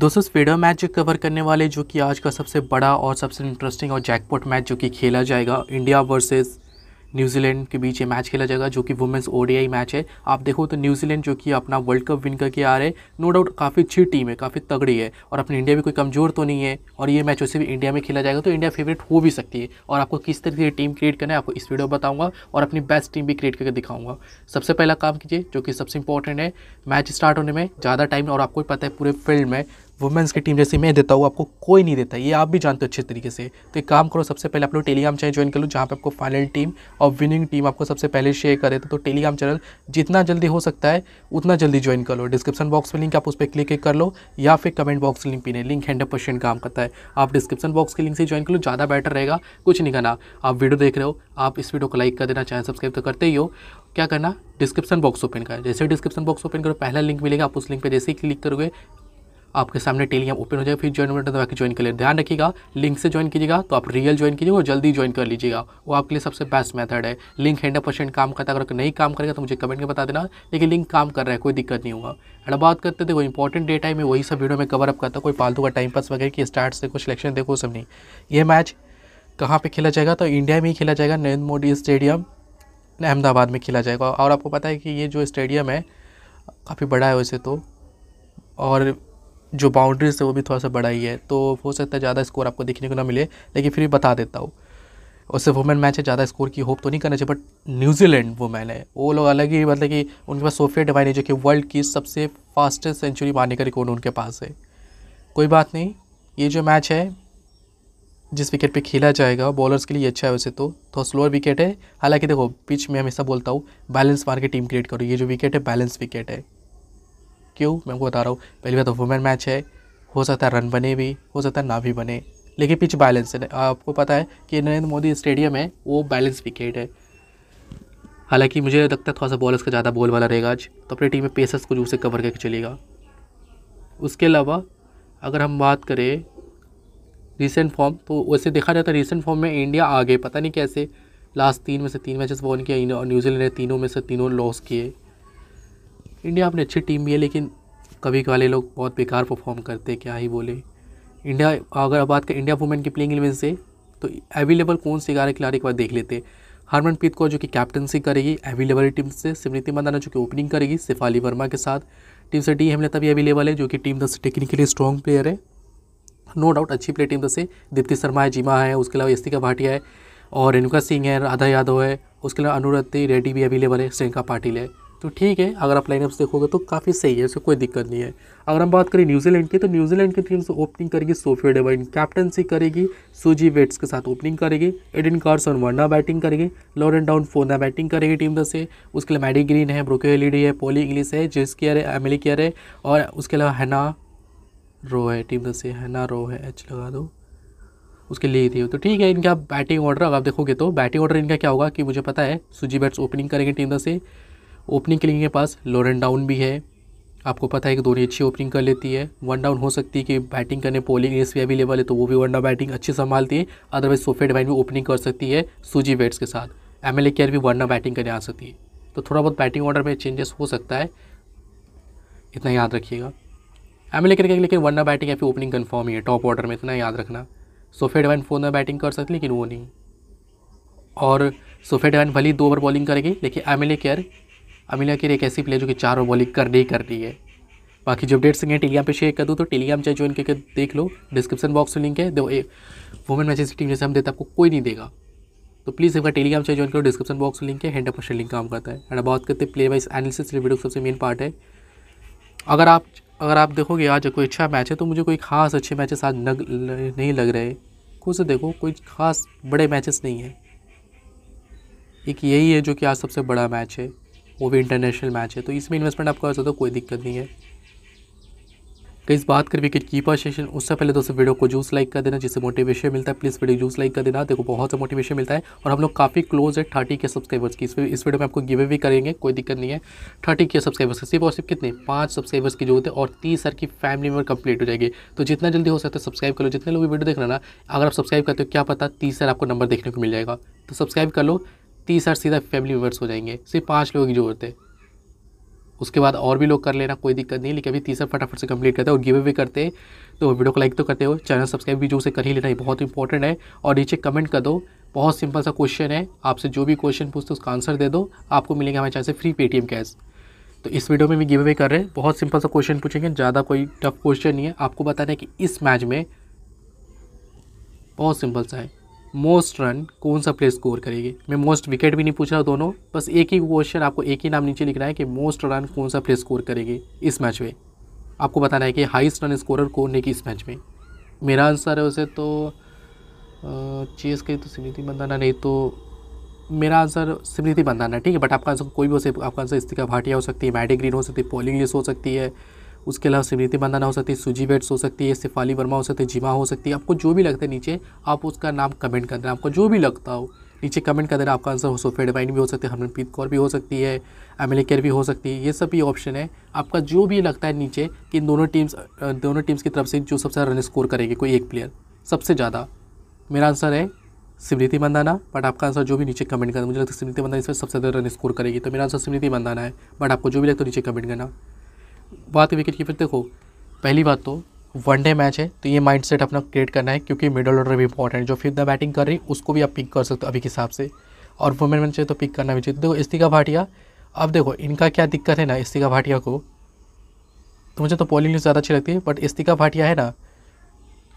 दोस्तों स्पेडर मैच जो कवर करने वाले जो कि आज का सबसे बड़ा और सबसे इंटरेस्टिंग और जैकपॉट मैच जो कि खेला जाएगा इंडिया वर्सेस न्यूजीलैंड के बीच ये मैच खेला जाएगा जो कि वुमेंस ओडीआई मैच है आप देखो तो न्यूजीलैंड जो कि अपना वर्ल्ड कप विन करके आ रहे हैं नो डाउट काफ़ी अच्छी टीम है काफ़ी तगड़ी है और अपनी इंडिया भी कोई कमज़ोर तो नहीं है और ये मैच वैसे भी इंडिया में खेला जाएगा तो इंडिया फेवरेट हो भी सकती है और आपको किस तरह से टीम क्रिएट करना है आपको इस वीडियो बताऊँगा और अपनी बेस्ट टीम भी क्रिएट करके दिखाऊंगा सबसे पहला काम कीजिए जो कि सबसे इंपॉर्टेंट है मैच स्टार्ट होने में ज़्यादा टाइम और आपको पता है पूरे फील्ड में वुमेंस की टीम जैसे मैं देता हूँ आपको कोई नहीं देता ये आप भी जानते हो अच्छे तरीके से तो एक काम करो सबसे पहले आप लोग टेलीग्राम चैनल ज्वाइन कर लो जहाँ पे आपको फाइनल टीम और विनिंग टीम आपको सबसे पहले शेयर कर तो टेलीग्राम चैनल जितना जल्दी हो सकता है उतना जल्दी ज्वाइन कर लो डिस्क्रिप्शन बॉक्स में लिंक आप उस पर क्लिक कर लो या फिर कमेंट बॉक्स लिंक पीने लिंक हंड्रेड परसेंट काम करता है आप डिस्क्रिप्शन बॉक्स की लिंक से ज्वाइन कर लो ज़्यादा बेटर रहेगा कुछ नहीं करना आप वीडियो देख रहे हो आप इस वीडियो को लाइक कर देना चैनल सब्सक्राइब तो करते ही हो क्या करना डिस्क्रिप्शन बॉक्स ओपन कर जैसे डिस्क्रिप्शन बॉक्स ओपन करो पहला लिंक मिलेगा आप उस लिंक पर जैसे ही क्लिक करोगे आपके सामने टेलीग्राम ओपन हो जाएगा फिर ज्वाइन बटन दबा के ज्वाइन कर लिए ध्यान रखिएगा लिंक से ज्वाइन कीजिएगा तो आप रियल ज्वाइन कीजिएगा और जल्दी ज्वाइन कर लीजिएगा वो आपके लिए सबसे बेस्ट मेथड है लिंक हंड्रेड परसेंट काम करता है अगर नहीं काम करेगा तो मुझे कमेंट में बता देना लेकिन लिंक काम कर रहा है कोई दिक्कत नहीं होगा एंड बात करते थे कोई इंपॉर्टेंट डेट है मैं वही सब वीडियो में कवर अप करता कोई फालतू का टाइम पास वगैरह की स्टार्ट से कुछ सिलेक्शन देखो सब नहीं ये मैच कहाँ पर खेला जाएगा तो इंडिया में ही खेला जाएगा नरेंद्र मोदी स्टेडियम अहमदाबाद में खेला जाएगा और आपको पता है कि ये जो स्टेडियम है काफ़ी बड़ा है वैसे तो और जो बाउंड्रीज है वो भी थोड़ा सा बड़ा ही है तो हो सकता है ज़्यादा स्कोर आपको देखने को ना मिले लेकिन फिर भी बता देता हूँ उससे वुमेन मैच है ज़्यादा स्कोर की होप तो नहीं करना चाहिए बट न्यूजीलैंड वुमेन है वो लोग अलग ही मतलब कि उनके पास सोफिया डिवाइन है जो कि वर्ल्ड की सबसे फास्टेस्ट सेंचुरी मारने का रिकॉर्ड उनके पास है कोई बात नहीं ये जो मैच है जिस विकेट पे खेला जाएगा बॉलर्स के लिए अच्छा है वैसे तो थोड़ा स्लोअर विकेट है हालांकि देखो पिच में हमेशा बोलता हूँ बैलेंस मार के टीम क्रिएट करो ये जो विकेट है बैलेंस विकेट है क्यों मैं आपको बता रहा हूँ पहली बात तो वुमेन मैच है हो सकता है रन बने भी हो सकता है ना भी बने लेकिन पिच बैलेंस है आपको पता है कि नरेंद्र मोदी स्टेडियम है वो बैलेंस विकेट है हालांकि मुझे लगता है थोड़ा सा बॉलर्स का ज़्यादा बॉल वाला रहेगा आज तो अपनी टीम में पेसर्स को उसे कवर करके चलेगा उसके अलावा अगर हम बात करें रिसेंट फॉर्म तो वैसे देखा जाता है रिसेंट फॉर्म में इंडिया आगे पता नहीं कैसे लास्ट तीन में से तीन मैचेस वॉन किए और न्यूजीलैंड ने तीनों में से तीनों लॉस किए इंडिया अपनी अच्छी टीम भी है लेकिन कभी वाले लोग बहुत बेकार परफॉर्म करते क्या ही बोले इंडिया अगर बात करें इंडिया वुमेन की प्लेइंग इलेवन से तो अवेलेबल कौन से ग्यारह खिलाड़ी एक बार देख लेते हरमनप्रीत कौर जो कि कैप्टनसी करेगी अवेलेबल टीम से स्मृति मंदाना जो कि ओपनिंग करेगी सिफाली वर्मा के साथ टीम से डी हेमलता भी अवेलेबल है जो कि टीम दस टेक्निकली स्ट्रॉन्ग प्लेयर है नो डाउट अच्छी प्लेयर टीम दस से दीप्ति शर्मा है जीमा है उसके अलावा यस्तिका भाटिया है और रेणुका सिंह है राधा यादव है उसके अलावा अनुरति रेड्डी भी अवेलेबल है श्रियंका पाटिल है तो ठीक है अगर आप लाइनअप्स देखोगे तो काफ़ी सही है इसमें कोई दिक्कत नहीं है अगर हम बात करें न्यूजीलैंड की तो न्यूजीलैंड की टीम से ओपनिंग करेगी सोफिया डेवाइन कैप्टनसी करेगी सूजी वेट्स के साथ ओपनिंग करेगी एडिन कार्सन वर्ना बैटिंग करेगी एंड डाउन फोना बैटिंग करेगी टीम दस से उसके लिए मैडी ग्रीन है ब्रोके एलिडी है पोली इंग्लिस है जेस केयर है एमिली केयर है और उसके अलावा हैना रो है टीम दस से हैना रो है एच लगा दो उसके लिए थी तो ठीक है इनका बैटिंग ऑर्डर अगर आप देखोगे तो बैटिंग ऑर्डर इनका क्या होगा कि मुझे पता है सुजी बैट्स ओपनिंग करेंगे टीम दस से ओपनिंग के लिए इनके पास एंड डाउन भी है आपको पता है कि धोनी अच्छी ओपनिंग कर लेती है वन डाउन हो सकती है कि बैटिंग करने पोलिंग एस भी अवेलेबल है तो वो भी वन डाउन बैटिंग अच्छी संभालती है अदरवाइज सोफेड डिवाइन भी ओपनिंग कर सकती है सूजी वेट्स के साथ एम एल केयर भी वन डाउन बैटिंग करने आ सकती है तो थोड़ा बहुत बैटिंग ऑर्डर में चेंजेस हो सकता है इतना याद रखिएगा एम एल केयर लेकिन वन डा बैटिंग या फिर ओपनिंग कन्फर्म ही है टॉप ऑर्डर में इतना याद रखना सोफेड डिवाइन फोन में बैटिंग कर सकती लेकिन वो नहीं और सोफे डिवाइन भली दो ओवर बॉलिंग करेगी लेकिन एम एल केयर अमिला किर एक ऐसी प्लेयर जो कि चार बॉलिंग करनी ही रही है बाकी तो जो अपडेट्स हैं टेलीग्राम पे शेयर कर दूँ तो टेलीग्राम चाहे ज्वाइन करके देख लो डिस्क्रिप्शन बॉक्स में लिंक है दो वुमेन मैचेस की टीम जैसे हम देते आपको कोई नहीं देगा तो प्लीज़ बार टेलीग्राम चाहे ज्वाइन करो डिस्क्रिप्शन बॉक्स में लिंक है हैंड परसेंट लिंक काम करता है एंड बात करते प्ले वाइज एनालिसिस वीडियो सबसे मेन पार्ट है अगर आप अगर आप देखोगे आज कोई अच्छा मैच है तो मुझे कोई खास अच्छे मैचेस आज नहीं लग रहे खुद से देखो कोई खास बड़े मैचेस नहीं है एक यही है जो कि आज सबसे बड़ा मैच है वो भी इंटरनेशनल मैच है तो इसमें इन्वेस्टमेंट आप कर सकते हो कोई दिक्कत नहीं है तो इस बात करें विकेट कीपर सेशन उससे पहले दोस्तों वीडियो को जूस लाइक कर देना जिससे मोटिवेशन मिलता है प्लीज़ वीडियो जूस लाइक कर देना देखो बहुत सा मोटिवेशन मिलता है और हम लोग काफ़ी क्लोज है थर्टी के सब्सक्राइबर्स की इस वीडियो में आपको गिवे भी करेंगे कोई दिक्कत नहीं है थर्टी के सब्सक्राइबर्स की सिर्फ और सिर्फ कितने पाँच सब्सक्राइबर्स की जरूरत है और तीस सर की फैमिली मेबर कंप्लीट हो जाएगी तो जितना जल्दी हो सकता है सब्सक्राइब करो जितने लोग वीडियो देख रहे ना अगर आप सब्सक्राइब करते हो क्या पता तीस सर आपको नंबर देखने को मिल जाएगा तो सब्सक्राइब कर लो तीस हर सीधा फैमिली मेम्बर्स हो जाएंगे सिर्फ पाँच लोग की जरूरत है उसके बाद और भी लोग कर लेना कोई दिक्कत नहीं लेकिन अभी तीसरा फटाफट से कंप्लीट करते हैं और गिवे भी करते हैं तो वीडियो को लाइक तो करते हो चैनल सब्सक्राइब भी जो से कर ही लेना ही बहुत इंपॉर्टेंट है और नीचे कमेंट कर दो बहुत सिंपल सा क्वेश्चन है आपसे जो भी क्वेश्चन पूछते उसका आंसर दे दो आपको मिलेंगे हमारे चैनल से फ्री पेटीएम कैश तो इस वीडियो में भी गिव अवे कर रहे हैं बहुत सिंपल सा क्वेश्चन पूछेंगे ज़्यादा कोई टफ क्वेश्चन नहीं है आपको बताना है कि इस मैच में बहुत सिंपल सा है मोस्ट रन कौन सा प्लेयर स्कोर करेगी मैं मोस्ट विकेट भी नहीं पूछ रहा हूँ दोनों बस एक ही क्वेश्चन आपको एक ही नाम नीचे लिख रहा है कि मोस्ट रन कौन सा प्लेयर स्कोर करेगी इस मैच में आपको बताना है कि हाइस्ट रन स्कोरर कौन है कि इस मैच में मेरा आंसर है उसे तो चेस के तो स्मृति बंदाना नहीं तो मेरा आंसर स्मृति बंदाना ठीक है बट आपका आंसर कोई भी हो सकता आपका आंसर स्थिका भाटिया हो सकती है मैडी ग्रीन हो सकती है पॉलिंग लिस्ट हो सकती है उसके अलावा स्मृति बंदाना हो सकती है सुजी बेट्स हो सकती है सिफाली वर्मा हो सकती है जिमा हो सकती है आपको जो भी लगता है नीचे आप उसका नाम कमेंट कर देना आपको जो भी लगता हो नीचे कमेंट कर देना आपका आंसर हो सोफे डिवाइन भी हो सकती है हरमनप्रीत कौर भी हो सकती है एमएलए केयर भी हो सकती है ये सब भी ऑप्शन है आपका जो भी लगता है नीचे कि दोनों टीम्स दोनों टीम्स की तरफ से जो सबसे रन स्कोर करेगी कोई एक प्लेयर सबसे ज़्यादा मेरा आंसर है स्मृति मंदाना बट आपका आंसर जो भी नीचे कमेंट करना मुझे लगता है स्मृति मंदाना इसमें सबसे ज़्यादा रन स्कोर करेगी तो मेरा आंसर स्मृति मंदाना है बट आपको जो भी लगता है नीचे कमेंट करना बात विकेट कीपर देखो पहली बात तो वनडे मैच है तो ये माइंडसेट अपना क्रिएट करना है क्योंकि मिडल ऑर्डर भी इंपॉर्टेंट जो फिफ्थ बैटिंग कर रही उसको भी आप पिक कर सकते हो अभी के हिसाब से और वुमेन मैच है तो पिक करना भी चाहिए देखो इस्तिका भाटिया अब देखो इनका क्या दिक्कत है ना इस्तिका भाटिया को तो मुझे तो बॉलिंग ज़्यादा अच्छी लगती है बट इस्तिका भाटिया है ना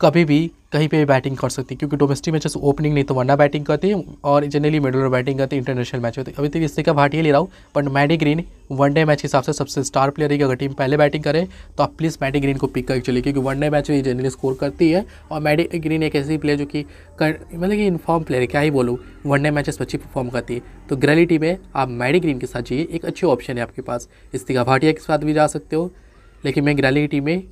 कभी भी कहीं पे भी बैटिंग कर सकती है क्योंकि डोमेस्टिक मैचेस ओपनिंग नहीं तो वरना बैटिंग करती है और जनरली मिडल और बैटिंग करती है इंटरनेशनल मैच होती है अभी तक इससे का भाटिया ले रहा हूँ but Maddy Green one day match के हिसाब से सबसे स्टार प्लेयर है कि अगर टीम पहले बैटिंग करे तो आप प्लीज़ मैडी ग्रीन को पिक करके चलिए क्योंकि वनडे मैच में ये जनरली स्कोर करती है और मैडी ग्रीन एक ऐसी प्लेयर जो कि मतलब कि इनफॉर्म प्लेयर है क्या ही बोलूँ वनडे मैचेस अच्छी परफॉर्म करती है तो ग्रैली टीम में आप मैडी ग्रीन के साथ जाइए एक अच्छी ऑप्शन है आपके पास इस्तिका भाटिया के साथ भी जा सकते हो लेकिन मैं ग्रैली टीम में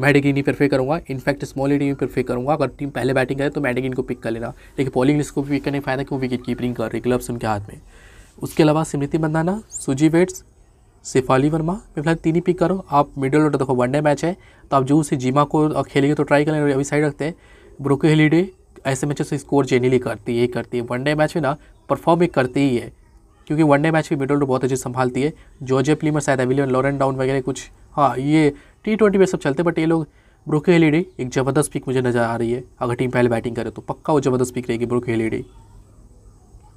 मैडिगिन ही प्रेफर करूँगा इनफैक्ट स्मॉल एडी में प्रेफर करूँगा अगर टीम पहले बैटिंग करे तो मैडिगिन को पिक कर लेना लेकिन पॉलिंग लिस्ट को भी पिक करने का फायदा कि वो विकेट कीपिंग कर रही ग्लव्स उनके हाथ में उसके अलावा स्मृति मंदाना सुजी वेट्स शिफाली वर्मा मैं फिलहाल तीन ही पिक करो आप मिडिल ऑर्डर देखो वनडे मैच है तो आप जो उसे जीमा को खेलेंगे तो ट्राई करें अभी साइड रखते हैं ब्रोके हेलीडे ऐसे मैचों से स्कोर जेनरली करती है करती है वनडे मैच में ना परफॉर्म एक करती ही है क्योंकि वनडे मैच में मिडल बहुत अच्छी संभालती है जॉर्जिया प्लीमर शायद एविलियन लॉरेंड डाउन वगैरह कुछ हाँ ये टी ट्वेंटी में सब चलते बट ये लोग ब्रुक हेलीडी एक ज़बरदस्त पिक मुझे नज़र आ रही है अगर टीम पहले बैटिंग करे तो पक्का वो ज़बरदस्त पिक रहेगी ब्रुक हेलीडी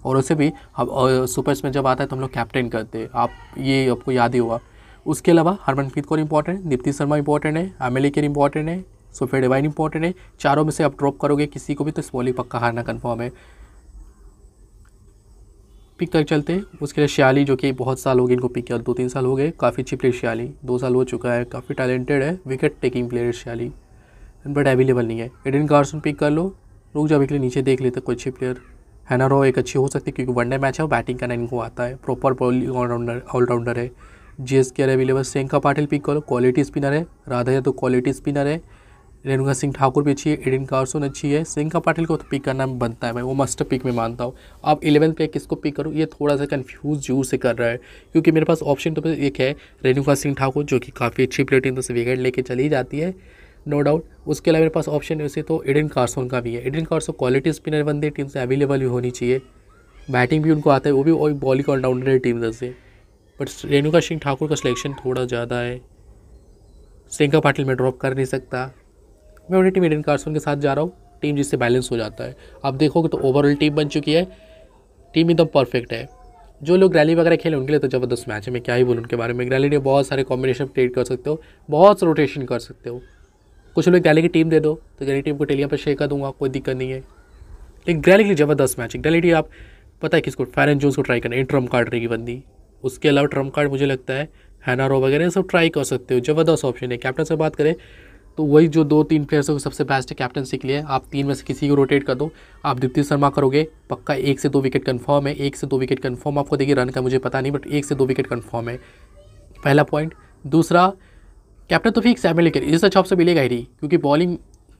और उसे भी अब सुपर्स में जब आता है तो हम लोग कैप्टन करते हैं आप ये आपको याद ही हुआ उसके अलावा हरमनप्रीत कौर इंपॉर्टेंट है दीप्ति शर्मा इंपॉर्टेंट है एम केर इंपॉर्टेंट है सोफे डिवाइन इंपॉर्टेंट है चारों में से आप ड्रॉप करोगे किसी को भी तो इस पक्का हारना कन्फर्म है पिक तक चलते हैं उसके लिए श्याली जो कि बहुत साल हो गए इनको पिक किया दो तीन साल हो गए काफ़ी अच्छी प्लेयर श्याली दो साल हो चुका है काफ़ी टैलेंटेड है विकेट टेकिंग प्लेयर है श्याली बट अवेलेबल नहीं है एडिन कार्सन पिक कर लो रुक जाओ के नीचे देख लेते कोई अच्छी प्लेयर हैना रो एक अच्छी हो सकती है क्योंकि वनडे मैच है बैटिंग करना इनको आता है प्रॉपर ऑलराउंडर ऑलराउंडर है जी एस के अवेलेबल सेंका पाटिल पिक करो क्वालिटी स्पिनर है राधा या तो क्वालिटी स्पिनर है रेणुका सिंह ठाकुर भी अच्छी है एडिन कार्सन अच्छी है सिंका पाटिल को तो पिक करना बनता है मैं वो मस्ट पिक में मानता हूँ अब इलेवंथ पे किसको पिक करूँ ये थोड़ा सा कन्फ्यूज जरूर से कर रहा है क्योंकि मेरे पास ऑप्शन तो एक है रेणुका सिंह ठाकुर जो कि काफ़ी अच्छी प्लेटिंग दस विकेट लेके चली जाती है नो डाउट उसके अलावा मेरे पास ऑप्शन वैसे तो एडिन कार्सन का भी है एडिन कार्सन क्वालिटी स्पिनर बनते टीम से अवेलेबल भी होनी चाहिए बैटिंग भी उनको आता है वो भी और बॉलिंग ऑलराउंडर है टीम से बट रेणुका सिंह ठाकुर का सिलेक्शन थोड़ा ज़्यादा है सिंका पाटिल में ड्रॉप कर नहीं सकता मैं अपनी टीम इंडियन कार्सन के साथ जा रहा हूँ टीम जिससे बैलेंस हो जाता है आप देखोगे तो ओवरऑल टीम बन चुकी है टीम एकदम परफेक्ट है जो लोग रैली वगैरह खेले उनके लिए तो ज़बरदस्त मैच है मैं क्या ही बोलूँ उनके बारे में रैली ने बहुत सारे कॉम्बिनेशन क्रिएट कर सकते हो बहुत सा रोटेशन कर सकते हो कुछ लोग गैली की टीम दे दो तो गैली टीम को टेलिया पर शेयर कर दूंगा कोई दिक्कत नहीं है लेकिन ग्रैली के लिए ज़बरदस्त मैच है रैली आप पता है किसको फैरन जोस को ट्राई करना है ट्रम्प कार्ड रहेगी बंदी उसके अलावा ट्रम्प कार्ड मुझे लगता है हैनारो वगैरह सब ट्राई कर सकते हो ज़बरदस्त ऑप्शन है कैप्टन से बात करें तो वही जो दो तीन प्लेयर्स है सबसे बेस्ट है कैप्टनसी के लिए आप तीन में से किसी को रोटेट कर दो आप दीप्ति शर्मा करोगे पक्का एक से दो विकेट कन्फर्म है एक से दो विकेट कन्फर्म आपको देखिए रन का मुझे पता नहीं बट एक से दो विकेट कन्फर्म है पहला पॉइंट दूसरा कैप्टन तो एक है लेकर इस अच्छा ऑप्शन मिलेगा ही क्योंकि बॉलिंग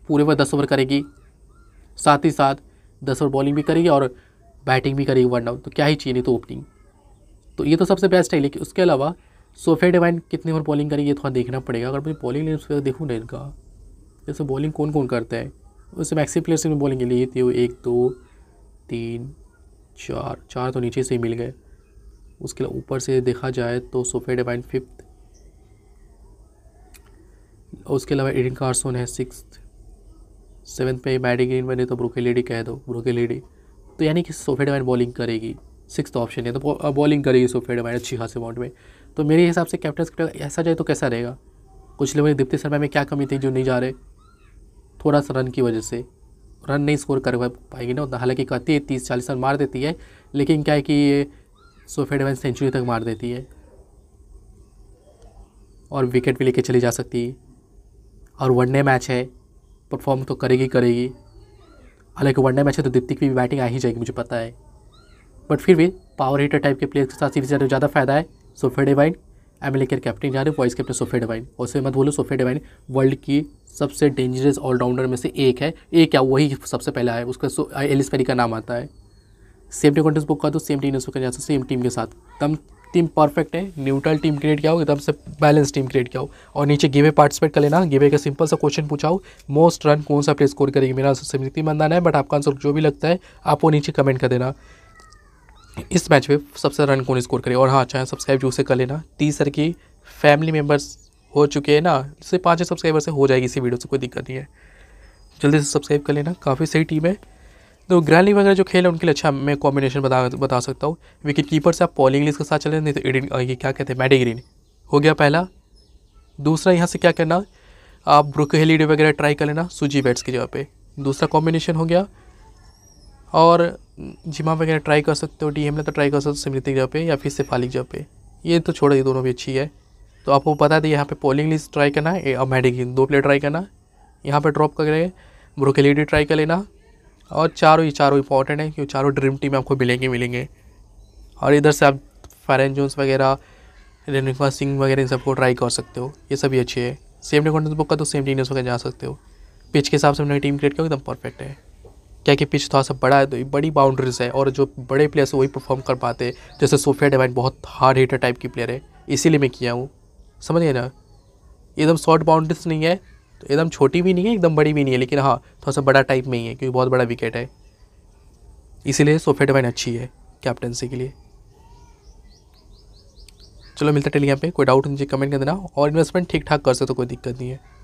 पूरे पर दस ओवर करेगी साथ ही साथ दस ओवर बॉलिंग भी करेगी और बैटिंग भी करेगी वन डाउन तो क्या ही चाहिए नहीं तो ओपनिंग तो ये तो सबसे बेस्ट है लेकिन उसके अलावा सोफिया डिवाइन कितने ओवर बॉलिंग करेंगे थोड़ा देखना पड़ेगा अगर मुझे बॉलिंग लेने उसके देखूँ ना इनका जैसे बॉलिंग कौन कौन करता है उससे मैक्सी प्लेयर से बॉलिंग के लिए थी वो तो एक दो तीन चार चार तो नीचे से ही मिल गए उसके ऊपर से देखा जाए तो सोफे डिवाइन फिफ्थ उसके अलावा एडिन कार्सोन है सिक्स सेवन्थ पे मैडी ग्रीन बने तो ब्रोके लेडी कह दो ब्रोके लेडी तो यानी कि सोफे डिवाइन बॉलिंग करेगी सिक्स तो ऑप्शन है तो बॉलिंग करेगी सोफेड हमारे अच्छी खास अमाउंट में तो मेरे हिसाब से कैप्टन स्क्रैप ऐसा जाए तो कैसा रहेगा कुछ लोगों ने दीप्ति शर्मा में क्या कमी थी जो नहीं जा रहे थोड़ा सा रन की वजह से रन नहीं स्कोर कर पाएगी ना उतना हालांकि कहती है तीस चालीस रन मार देती है लेकिन क्या है कि ये सोफेड वैन सेंचुरी तक मार देती है और विकेट भी लेके चली जा सकती है और वनडे मैच है परफॉर्म तो करेगी करेगी हालांकि वनडे मैच है तो दीप्ति की भी बैटिंग आ ही जाएगी मुझे पता है बट फिर भी पावर हीटर टाइप के प्लेयर के साथ सीरीज जाने ज़्यादा फायदा है सोफे डिवाइन एम के कैप्टन जा रहे वॉइस कैप्टन सोफे डिवाइन और उसमें मत बोलो सोफे डिवाइन वर्ल्ड की सबसे डेंजरस ऑलराउंडर में से एक है एक क्या वही सबसे पहला है उसका एलिस पेरी का नाम आता है सेम टीम कॉन्टेस्ट बुक का तो सेम टीम कर सकते सेम टीम के साथ दम टीम परफेक्ट है न्यूट्रल टीम क्रिएट किया हो एकदम से बैलेंस टीम क्रिएट किया हो और नीचे गेमे पार्टिसिपेट कर लेना गेमे का सिंपल सा क्वेश्चन पूछाओ मोस्ट रन कौन सा प्ले स्कोर करेगी मेरा आंसर समिति मंदाना है बट आपका आंसर जो भी लगता है आप वो नीचे कमेंट कर देना इस मैच में सबसे रन कौन स्कोर करे और हाँ चाहे सब्सक्राइब जो उसे कर लेना तीस सर की फैमिली मेम्बर्स हो चुके हैं ना इससे पाँच छः सब्सक्राइबर से हो जाएगी इसी वीडियो से कोई दिक्कत नहीं है जल्दी से सब्सक्राइब कर लेना काफ़ी सही टीम है तो ग्रैंड वगैरह जो खेल है उनके लिए अच्छा मैं कॉम्बिनेशन बता बता सकता हूँ विकेट कीपर से आप पॉलिंग लिस्ट के साथ चले नहीं तो एडिन ये क्या कहते हैं मैडी ग्रीन हो गया पहला दूसरा यहाँ से क्या करना आप ब्रुक हेलीडे वगैरह ट्राई कर लेना सूजी बैट्स की जगह पे दूसरा कॉम्बिनेशन हो गया और जिमा वगैरह ट्राई कर सकते हो डी एम तो ट्राई कर सकते हो स्मृति जगह पे या फिर सिफालिक जगह पे ये तो छोड़ो ये दोनों भी अच्छी है तो आपको बता दें यहाँ पे पोलिंग लिस्ट ट्राई करना है और मेडिकिन दो प्लेयर ट्राई करना यहाँ पे ड्रॉप करके ब्रोकेलीडी ट्राई कर लेना और चारों ये चारों इंपॉर्टेंट है क्योंकि चारों ड्रीम टीम आपको मिलेंगे मिलेंगे और इधर से आप फारन जोन्स वगैरह रेनिफा सिंह वगैरह इन सबको ट्राई कर सकते हो ये सभी अच्छे है सेम डिकॉन्टेंस बुक का तो सेम टीम वगैरह जा सकते हो पिच के हिसाब से अपनी टीम क्रिएट करो एकदम परफेक्ट है क्या कि पिच थोड़ा सा बड़ा है तो बड़ी बाउंड्रीज है और जो बड़े प्लेयर्स वही परफॉर्म कर पाते जैसे सोफिया डिवाइन बहुत हार्ड हीटर टाइप की प्लेयर है इसीलिए मैं किया हूँ समझिए ना एकदम शॉर्ट बाउंड्रीज नहीं है तो एकदम छोटी भी नहीं है एकदम बड़ी भी नहीं है लेकिन हाँ थोड़ा सा बड़ा टाइप में ही है क्योंकि बहुत बड़ा विकेट है इसीलिए सोफिया डिवाइन अच्छी है कैप्टनसी के लिए चलो मिलता है टेलीग्राम पे कोई डाउट मुझे कमेंट कर देना और इन्वेस्टमेंट ठीक ठाक कर सकते तो कोई दिक्कत नहीं है